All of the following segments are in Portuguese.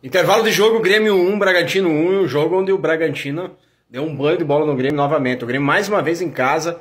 Intervalo de jogo, Grêmio 1, Bragantino 1, um jogo onde o Bragantino deu um banho de bola no Grêmio novamente. O Grêmio mais uma vez em casa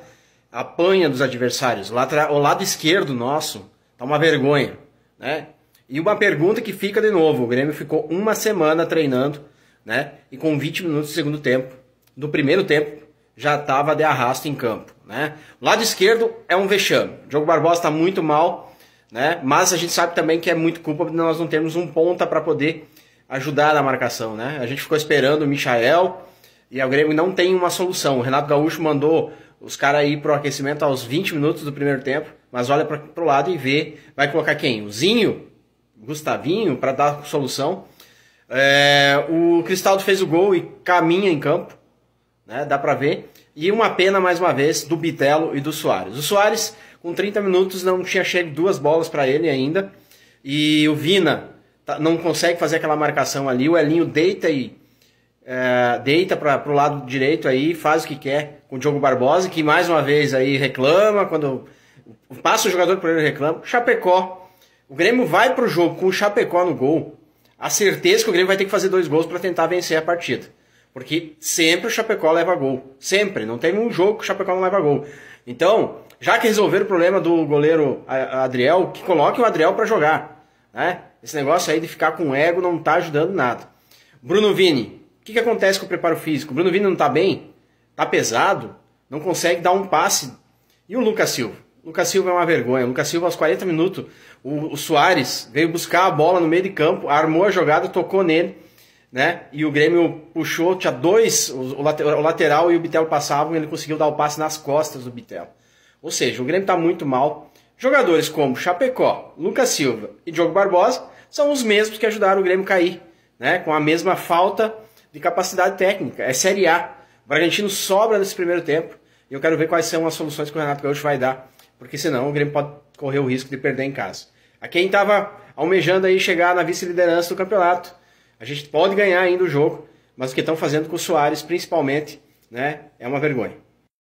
apanha dos adversários. O lado esquerdo nosso tá uma vergonha, né? E uma pergunta que fica de novo, o Grêmio ficou uma semana treinando, né? E com 20 minutos do segundo tempo, do primeiro tempo, já estava de arrasto em campo, né? lado esquerdo é um vexame. O jogo Barbosa está muito mal, né? Mas a gente sabe também que é muito culpa de nós não termos um ponta para poder ajudar na marcação, né? A gente ficou esperando o Michael e o Grêmio não tem uma solução. O Renato Gaúcho mandou os caras ir pro aquecimento aos 20 minutos do primeiro tempo, mas olha pra, pro lado e vê, vai colocar quem? O Zinho? Gustavinho para dar solução. É, o Cristaldo fez o gol e caminha em campo, né? Dá para ver. E uma pena mais uma vez do Bitelo e do Soares. O Soares com 30 minutos não tinha chegado duas bolas para ele ainda. E o Vina Tá, não consegue fazer aquela marcação ali, o Elinho deita aí é, deita para o lado direito aí, faz o que quer com o Diogo Barbosa, que mais uma vez aí reclama quando passa o jogador por ele reclama. Chapecó, o Grêmio vai para o jogo com o Chapecó no gol. A certeza é que o Grêmio vai ter que fazer dois gols para tentar vencer a partida. Porque sempre o Chapecó leva gol. Sempre. Não tem um jogo que o Chapecó não leva gol. Então, já que resolveram o problema do goleiro Adriel, que coloque o Adriel para jogar. Né? Esse negócio aí de ficar com ego não tá ajudando nada. Bruno Vini, o que, que acontece com o preparo físico? O Bruno Vini não tá bem? Tá pesado? Não consegue dar um passe? E o Lucas Silva? O Lucas Silva é uma vergonha. O Lucas Silva, aos 40 minutos, o, o Soares veio buscar a bola no meio de campo, armou a jogada, tocou nele, né? E o Grêmio puxou, tinha dois, o, o lateral e o Bitel passavam, e ele conseguiu dar o passe nas costas do Bitel. Ou seja, o Grêmio está muito mal. Jogadores como Chapecó, Lucas Silva e Diogo Barbosa são os mesmos que ajudaram o Grêmio a cair, né? com a mesma falta de capacidade técnica. É Série A. O Bragantino sobra nesse primeiro tempo e eu quero ver quais são as soluções que o Renato Gaúcho vai dar, porque senão o Grêmio pode correr o risco de perder em casa. A quem estava almejando aí chegar na vice-liderança do campeonato, a gente pode ganhar ainda o jogo, mas o que estão fazendo com o Soares, principalmente, né, é uma vergonha.